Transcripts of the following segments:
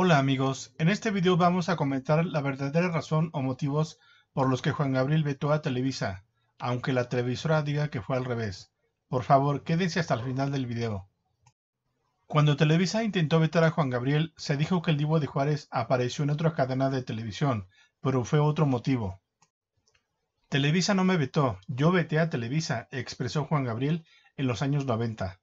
Hola amigos, en este video vamos a comentar la verdadera razón o motivos por los que Juan Gabriel vetó a Televisa, aunque la televisora diga que fue al revés. Por favor, quédense hasta el final del video. Cuando Televisa intentó vetar a Juan Gabriel, se dijo que el divo de Juárez apareció en otra cadena de televisión, pero fue otro motivo. Televisa no me vetó, yo veté a Televisa, expresó Juan Gabriel en los años 90.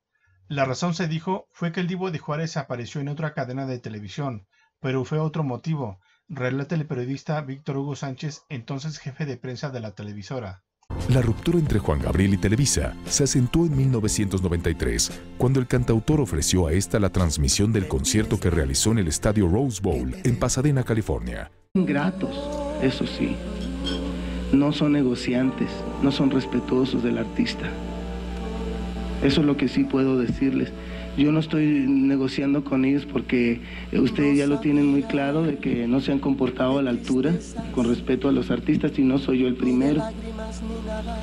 La razón, se dijo, fue que el Divo de Juárez apareció en otra cadena de televisión, pero fue otro motivo, relata el periodista Víctor Hugo Sánchez, entonces jefe de prensa de la televisora. La ruptura entre Juan Gabriel y Televisa se asentó en 1993, cuando el cantautor ofreció a esta la transmisión del concierto que realizó en el estadio Rose Bowl en Pasadena, California. Ingratos, eso sí. No son negociantes, no son respetuosos del artista. Eso es lo que sí puedo decirles. Yo no estoy negociando con ellos porque eh, ustedes ya lo tienen muy claro de que no se han comportado a la altura con respeto a los artistas y no soy yo el primero.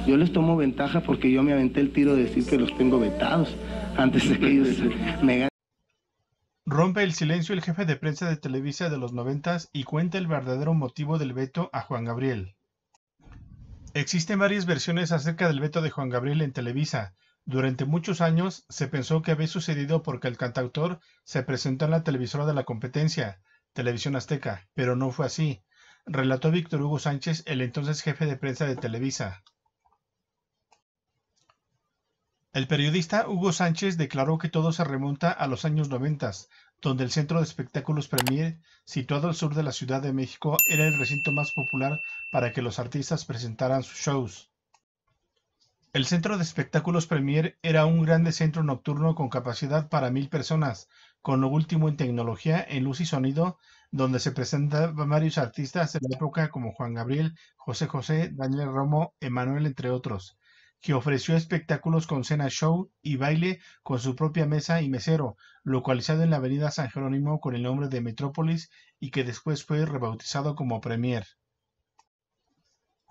Yo les tomo ventaja porque yo me aventé el tiro de decir que los tengo vetados antes de que ellos me ganen. Rompe el silencio el jefe de prensa de Televisa de los noventas y cuenta el verdadero motivo del veto a Juan Gabriel. Existen varias versiones acerca del veto de Juan Gabriel en Televisa, durante muchos años se pensó que había sucedido porque el cantautor se presentó en la televisora de la competencia, Televisión Azteca, pero no fue así, relató Víctor Hugo Sánchez, el entonces jefe de prensa de Televisa. El periodista Hugo Sánchez declaró que todo se remonta a los años 90, donde el Centro de Espectáculos Premier, situado al sur de la Ciudad de México, era el recinto más popular para que los artistas presentaran sus shows. El Centro de Espectáculos Premier era un grande centro nocturno con capacidad para mil personas, con lo último en tecnología en luz y sonido, donde se presentaban varios artistas de la época como Juan Gabriel, José José, Daniel Romo, Emanuel, entre otros, que ofreció espectáculos con cena show y baile con su propia mesa y mesero, localizado en la avenida San Jerónimo con el nombre de Metrópolis y que después fue rebautizado como Premier.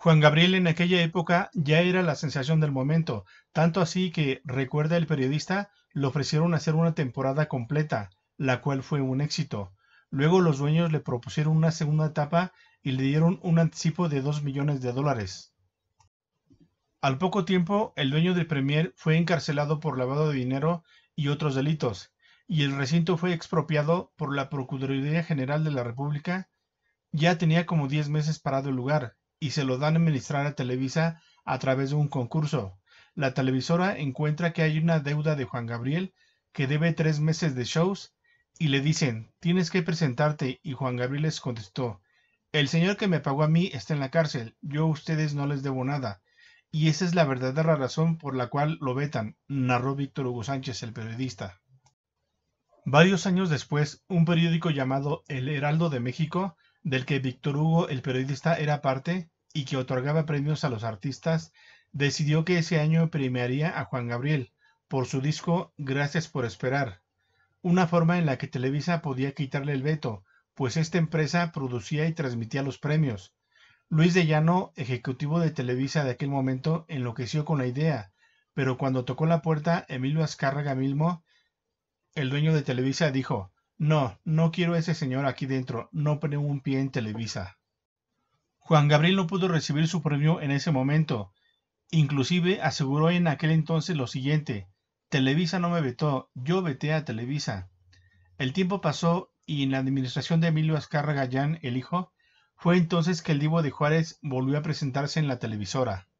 Juan Gabriel en aquella época ya era la sensación del momento, tanto así que, recuerda el periodista, le ofrecieron hacer una temporada completa, la cual fue un éxito. Luego los dueños le propusieron una segunda etapa y le dieron un anticipo de 2 millones de dólares. Al poco tiempo, el dueño del Premier fue encarcelado por lavado de dinero y otros delitos, y el recinto fue expropiado por la Procuraduría General de la República. Ya tenía como 10 meses parado el lugar, y se lo dan a administrar a Televisa a través de un concurso. La televisora encuentra que hay una deuda de Juan Gabriel que debe tres meses de shows y le dicen, tienes que presentarte y Juan Gabriel les contestó, el señor que me pagó a mí está en la cárcel, yo a ustedes no les debo nada. Y esa es la verdadera razón por la cual lo vetan, narró Víctor Hugo Sánchez, el periodista. Varios años después, un periódico llamado El Heraldo de México del que Víctor Hugo, el periodista, era parte y que otorgaba premios a los artistas, decidió que ese año premiaría a Juan Gabriel por su disco Gracias por Esperar, una forma en la que Televisa podía quitarle el veto, pues esta empresa producía y transmitía los premios. Luis de Llano, ejecutivo de Televisa de aquel momento, enloqueció con la idea, pero cuando tocó la puerta Emilio Azcárraga Milmo, el dueño de Televisa, dijo, no, no quiero a ese señor aquí dentro, no pone un pie en Televisa. Juan Gabriel no pudo recibir su premio en ese momento. Inclusive aseguró en aquel entonces lo siguiente, Televisa no me vetó, yo veté a Televisa. El tiempo pasó y en la administración de Emilio Azcárraga Gallán, el hijo, fue entonces que el Divo de Juárez volvió a presentarse en la televisora.